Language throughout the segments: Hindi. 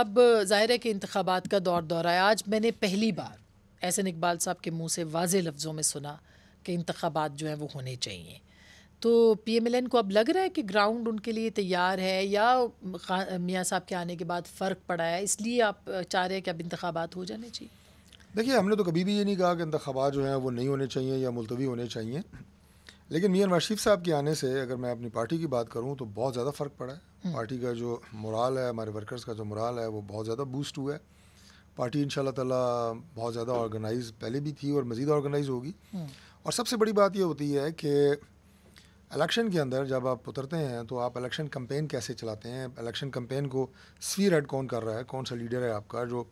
अब ज़ाहिर है कि इंतबात का दौर दौर है आज मैंने पहली बार एहसन इकबाल साहब के मुँह से वाज लफ्ज़ों में सुना कि इंतबात जो हैं वो होने चाहिए तो पी एम एल एन को अब लग रहा है कि ग्राउंड उनके लिए तैयार है या मियाँ साहब के आने के बाद फ़र्क पड़ा है इसलिए आप चाह रहे हैं कि अब इंतबात हो जाने चाहिए देखिए हमने तो कभी भी ये नहीं कहा कि इंतबात जो हैं वो नहीं होने चाहिए या मुलतवी होने चाहिए लेकिन मियाँ नवाशीफ साहब के आने से अगर मैं अपनी पार्टी की बात करूँ तो बहुत ज़्यादा फ़र्क पड़ा है हम्म। पार्टी का जो मुराल है हमारे वर्कर्स का जो मुराल है वो बहुत ज़्यादा बूस्ट हुआ है पार्टी इन ताला बहुत ज़्यादा ऑर्गेनाइज पहले भी थी और मज़ीद ऑर्गेनाइज होगी हम्म। और सबसे बड़ी बात यह होती है कि इलेक्शन के अंदर जब आप उतरते हैं तो आप इलेक्शन कम्पेन कैसे चलाते हैं इलेक्शन कम्पेन को स्वीर हेड कौन कर रहा है कौन सा लीडर है आपका जो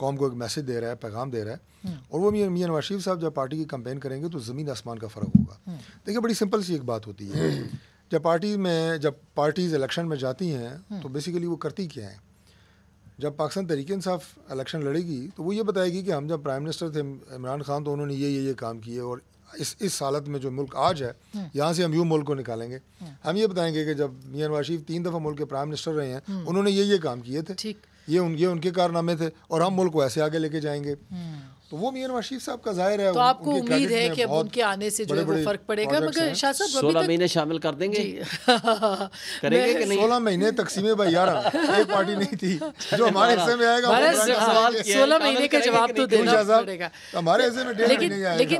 कौम को एक मैसेज दे रहा है पैगाम दे रहा है हम्म। और वो मियाँ मियाँ नवाज शरीफ साहब जब पार्टी की कंपेन करेंगे तो ज़मीन आसमान का फ़र्क होगा हम्म। देखिए बड़ी सिंपल सी एक बात होती है हम्म। जब पार्टी में जब पार्टीज इलेक्शन में जाती हैं तो बेसिकली वो करती क्या है जब पाकिस्तान तरीके इंसाफ इलेक्शन लड़ेगी तो वो ये बताएगी कि हम जब प्राइम मिनिस्टर थे इमरान खान तो उन्होंने ये ये ये काम किए और इस इस हालत में जो मुल्क आज है हम्म। यहाँ से हम यूँ मुल्क को निकालेंगे हम्म। हम ये बताएंगे कि जब मियाँ नवाज शरीफ तीन दफ़ा मुल्क के प्राइम मिनिस्टर रहे हैं हम्म। उन्होंने ये ये काम किए थे ये उन ये उनके कारनामे थे और हम मुल्क को ऐसे आगे लेके जाएंगे तो वो मियाँ नवाज शरीफ साहब का जाहिर है तो आपको उम्मीद है कि अब उनके आने से जो है फर्क पड़ेगा मगर शाह साहब सोलह महीने शामिल कर देंगे करेंगे कि नहीं सोलह महीने तकसीमे भाई यार एक पार्टी नहीं थी जो हमारे हिस्से में आएगा सोलह महीने का जवाब तो देना पड़ेगा हमारे हिस्से में लेकिन